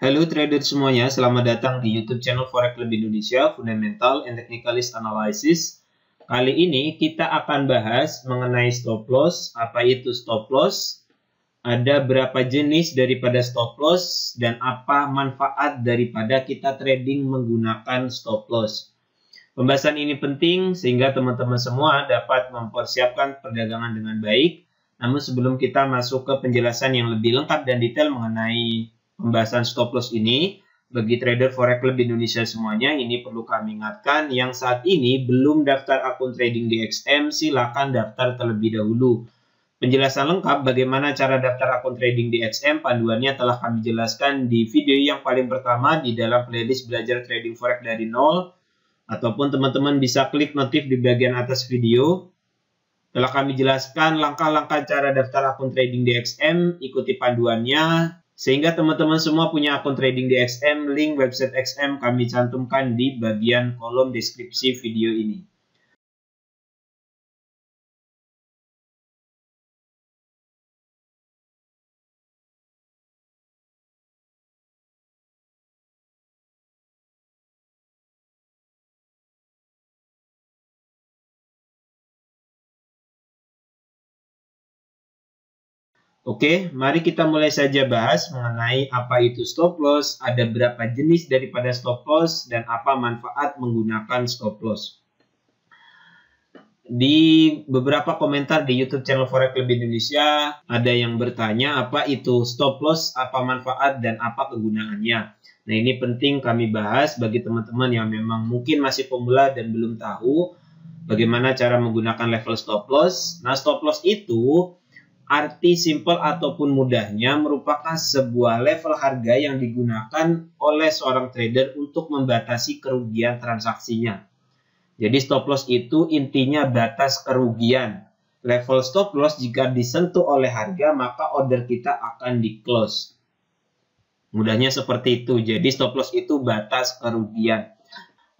Halo trader semuanya, selamat datang di YouTube channel Forex lebih Indonesia Fundamental and Technicalist Analysis. Kali ini kita akan bahas mengenai stop loss, apa itu stop loss, ada berapa jenis daripada stop loss dan apa manfaat daripada kita trading menggunakan stop loss. Pembahasan ini penting sehingga teman-teman semua dapat mempersiapkan perdagangan dengan baik. Namun sebelum kita masuk ke penjelasan yang lebih lengkap dan detail mengenai pembahasan stop loss ini bagi trader forex club Indonesia semuanya ini perlu kami ingatkan yang saat ini belum daftar akun trading di XM silakan daftar terlebih dahulu. Penjelasan lengkap bagaimana cara daftar akun trading di XM panduannya telah kami jelaskan di video yang paling pertama di dalam playlist belajar trading forex dari nol ataupun teman-teman bisa klik notif di bagian atas video. Telah kami jelaskan langkah-langkah cara daftar akun trading di XM, ikuti panduannya, sehingga teman-teman semua punya akun trading di XM, link website XM kami cantumkan di bagian kolom deskripsi video ini. Oke, mari kita mulai saja bahas mengenai apa itu stop loss, ada berapa jenis daripada stop loss, dan apa manfaat menggunakan stop loss. Di beberapa komentar di YouTube channel Forex Club Indonesia, ada yang bertanya apa itu stop loss, apa manfaat, dan apa kegunaannya. Nah ini penting kami bahas bagi teman-teman yang memang mungkin masih pemula dan belum tahu bagaimana cara menggunakan level stop loss. Nah stop loss itu Arti simpel ataupun mudahnya merupakan sebuah level harga yang digunakan oleh seorang trader untuk membatasi kerugian transaksinya. Jadi stop loss itu intinya batas kerugian. Level stop loss jika disentuh oleh harga maka order kita akan di close. Mudahnya seperti itu. Jadi stop loss itu batas kerugian.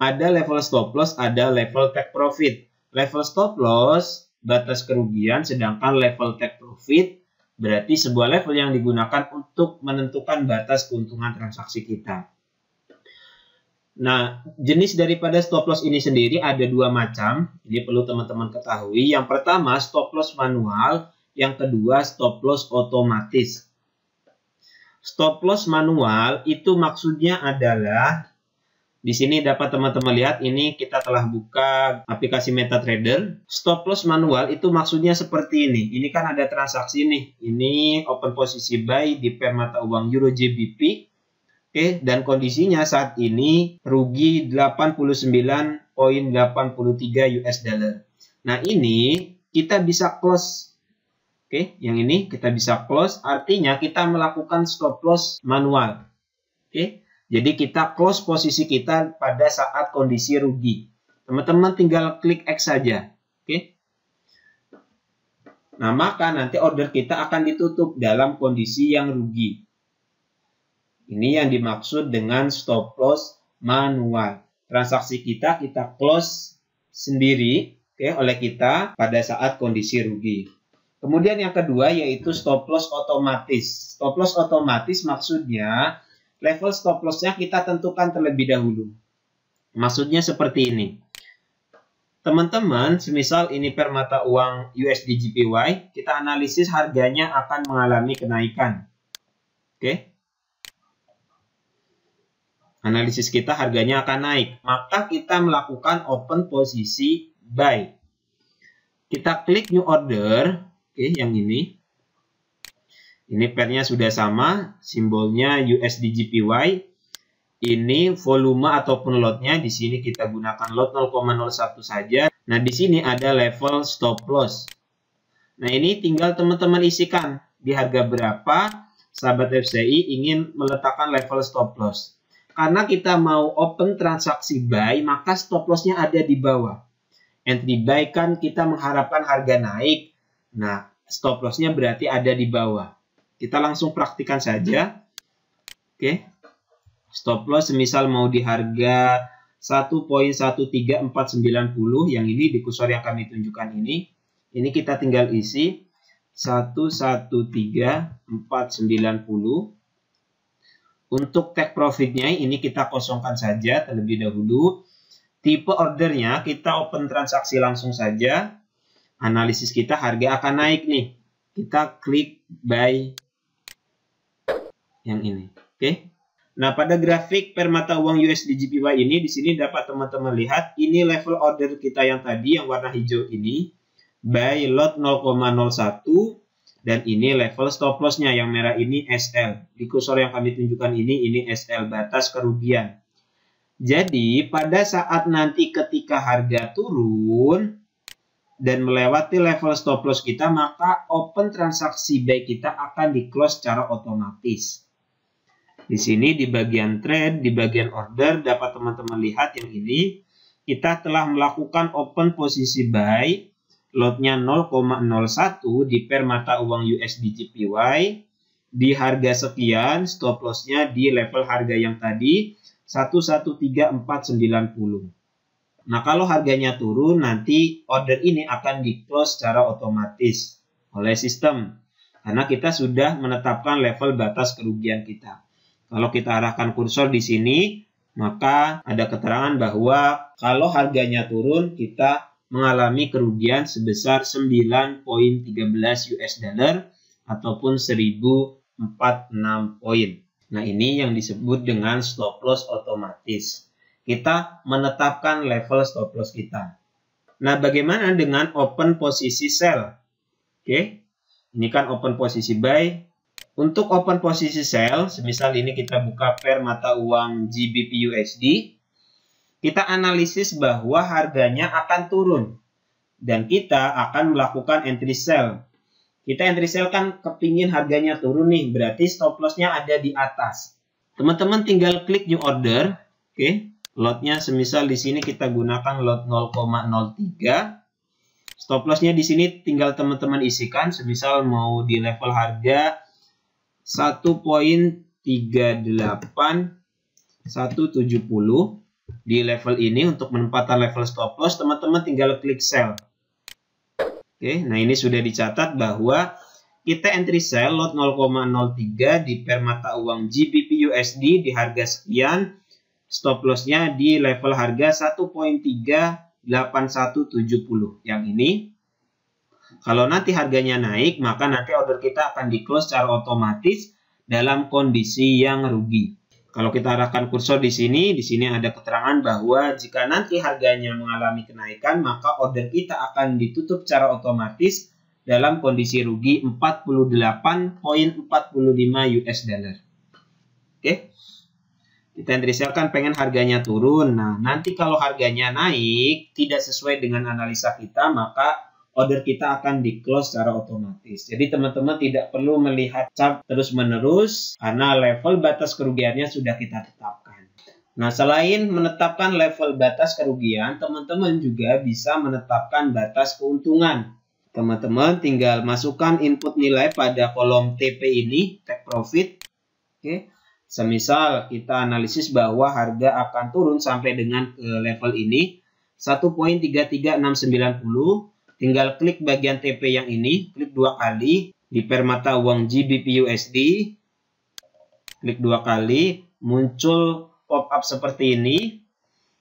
Ada level stop loss, ada level take profit. Level stop loss batas kerugian, sedangkan level take profit berarti sebuah level yang digunakan untuk menentukan batas keuntungan transaksi kita. Nah, jenis daripada stop loss ini sendiri ada dua macam. Ini perlu teman-teman ketahui. Yang pertama, stop loss manual. Yang kedua, stop loss otomatis. Stop loss manual itu maksudnya adalah di sini dapat teman-teman lihat ini kita telah buka aplikasi MetaTrader. Stop loss manual itu maksudnya seperti ini. Ini kan ada transaksi nih. Ini open posisi buy di pair e mata uang Euro JBP. Oke, dan kondisinya saat ini rugi 89.83 US dollar. Nah, ini kita bisa close. Oke, yang ini kita bisa close artinya kita melakukan stop loss manual. Oke, jadi kita close posisi kita pada saat kondisi rugi. Teman-teman tinggal klik X saja. Oke. Nah, maka nanti order kita akan ditutup dalam kondisi yang rugi. Ini yang dimaksud dengan stop loss manual. Transaksi kita kita close sendiri oke okay, oleh kita pada saat kondisi rugi. Kemudian yang kedua yaitu stop loss otomatis. Stop loss otomatis maksudnya level stop lossnya kita tentukan terlebih dahulu. Maksudnya seperti ini. Teman-teman, semisal ini per mata uang USD JPY, kita analisis harganya akan mengalami kenaikan. Oke. Okay? Analisis kita harganya akan naik, maka kita melakukan open posisi buy. Kita klik new order, oke okay, yang ini. Ini pairnya sudah sama, simbolnya USDGPY. Ini volume ataupun lotnya, di sini kita gunakan lot 0,01 saja. Nah, di sini ada level stop loss. Nah, ini tinggal teman-teman isikan di harga berapa sahabat FCI ingin meletakkan level stop loss. Karena kita mau open transaksi buy, maka stop lossnya ada di bawah. Entry buy kan kita mengharapkan harga naik. Nah, stop lossnya berarti ada di bawah. Kita langsung praktikan saja. Oke. Okay. Stop loss semisal mau di harga 1.13490 yang ini di kursor yang kami tunjukkan ini. Ini kita tinggal isi 113490. Untuk take profitnya ini kita kosongkan saja terlebih dahulu. Tipe ordernya kita open transaksi langsung saja. Analisis kita harga akan naik nih. Kita klik buy yang ini. Oke. Okay? Nah, pada grafik permata uang USD JPY ini di sini dapat teman-teman lihat ini level order kita yang tadi yang warna hijau ini buy lot 0,01 dan ini level stop loss-nya yang merah ini SL. Di kursor yang kami tunjukkan ini ini SL batas kerugian. Jadi, pada saat nanti ketika harga turun dan melewati level stop loss kita, maka open transaksi buy kita akan di close secara otomatis. Di sini di bagian trade, di bagian order dapat teman-teman lihat yang ini kita telah melakukan open posisi buy lotnya 0,01 di per mata uang USD JPY di harga sekian stop lossnya di level harga yang tadi 113.490. Nah kalau harganya turun nanti order ini akan di close secara otomatis oleh sistem karena kita sudah menetapkan level batas kerugian kita. Kalau kita arahkan kursor di sini, maka ada keterangan bahwa kalau harganya turun, kita mengalami kerugian sebesar 9.13 US dollar ataupun 1046 poin. Nah, ini yang disebut dengan stop loss otomatis. Kita menetapkan level stop loss kita. Nah, bagaimana dengan open posisi sell? Oke. Ini kan open posisi buy, untuk open posisi sell, semisal ini kita buka pair mata uang GBPUSD, kita analisis bahwa harganya akan turun dan kita akan melakukan entry sell. Kita entry sell kan kepingin harganya turun nih, berarti stop lossnya ada di atas. Teman-teman tinggal klik new order, oke? Okay. Lotnya semisal di sini kita gunakan lot 0,03. Stop lossnya di sini tinggal teman-teman isikan, semisal mau di level harga 1.38170 di level ini untuk menempatkan level stop loss teman-teman tinggal klik sell oke nah ini sudah dicatat bahwa kita entry sell lot 0,03 di per mata uang GBP USD di harga sekian stop lossnya di level harga 1.38170 yang ini kalau nanti harganya naik, maka nanti order kita akan di-close secara otomatis dalam kondisi yang rugi. Kalau kita arahkan kursor di sini, di sini ada keterangan bahwa jika nanti harganya mengalami kenaikan, maka order kita akan ditutup secara otomatis dalam kondisi rugi 48.45 US dollar. Oke. Okay? Kita kan pengen harganya turun. Nah, nanti kalau harganya naik tidak sesuai dengan analisa kita, maka order kita akan di close secara otomatis. Jadi teman-teman tidak perlu melihat chart terus-menerus karena level batas kerugiannya sudah kita tetapkan. Nah, selain menetapkan level batas kerugian, teman-teman juga bisa menetapkan batas keuntungan. Teman-teman tinggal masukkan input nilai pada kolom TP ini, take profit. Oke. Semisal kita analisis bahwa harga akan turun sampai dengan ke level ini 1.33690 Tinggal klik bagian TP yang ini, klik dua kali di permata uang GBP USD. Klik dua kali, muncul pop-up seperti ini.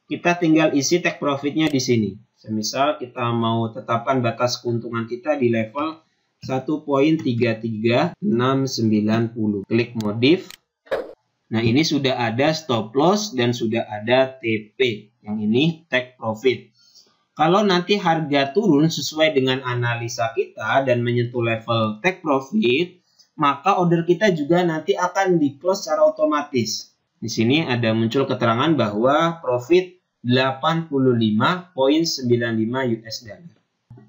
Kita tinggal isi take profitnya di sini. Semisal kita mau tetapkan batas keuntungan kita di level 1.33690. Klik modif. Nah, ini sudah ada stop loss dan sudah ada TP. Yang ini take profit. Kalau nanti harga turun sesuai dengan analisa kita dan menyentuh level take profit, maka order kita juga nanti akan di close secara otomatis. Di sini ada muncul keterangan bahwa profit 85.95 US dollar.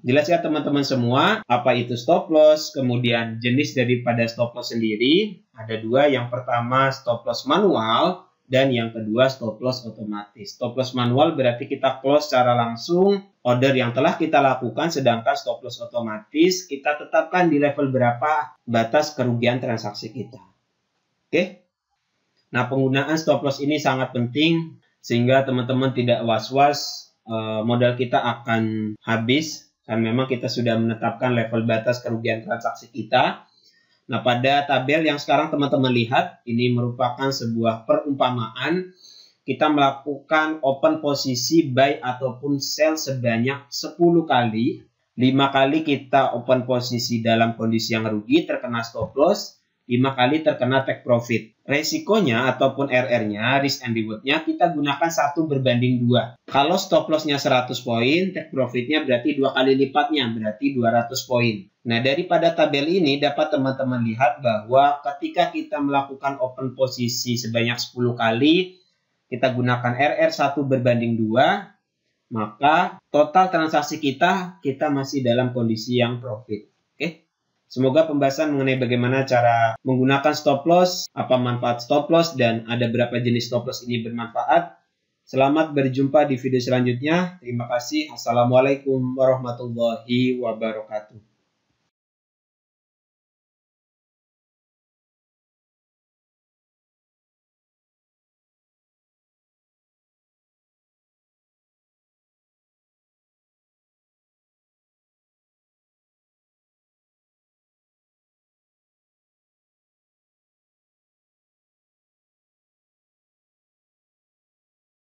Jelas ya teman-teman semua, apa itu stop loss, kemudian jenis daripada stop loss sendiri. Ada dua, yang pertama stop loss manual, dan yang kedua stop loss otomatis. Stop loss manual berarti kita close secara langsung order yang telah kita lakukan sedangkan stop loss otomatis kita tetapkan di level berapa batas kerugian transaksi kita. Oke? Nah, penggunaan stop loss ini sangat penting sehingga teman-teman tidak was-was eh, modal kita akan habis dan memang kita sudah menetapkan level batas kerugian transaksi kita Nah, pada tabel yang sekarang teman-teman lihat, ini merupakan sebuah perumpamaan kita melakukan open posisi buy ataupun sell sebanyak 10 kali. 5 kali kita open posisi dalam kondisi yang rugi terkena stop loss, 5 kali terkena take profit. Resikonya ataupun RR-nya, risk and reward-nya kita gunakan satu berbanding dua. Kalau stop loss-nya 100 poin, take profit-nya berarti dua kali lipatnya, berarti 200 poin. Nah, daripada tabel ini dapat teman-teman lihat bahwa ketika kita melakukan open posisi sebanyak 10 kali, kita gunakan RR 1 berbanding 2, maka total transaksi kita, kita masih dalam kondisi yang profit. Semoga pembahasan mengenai bagaimana cara menggunakan stop loss, apa manfaat stop loss, dan ada berapa jenis stop loss ini bermanfaat. Selamat berjumpa di video selanjutnya. Terima kasih. Assalamualaikum warahmatullahi wabarakatuh.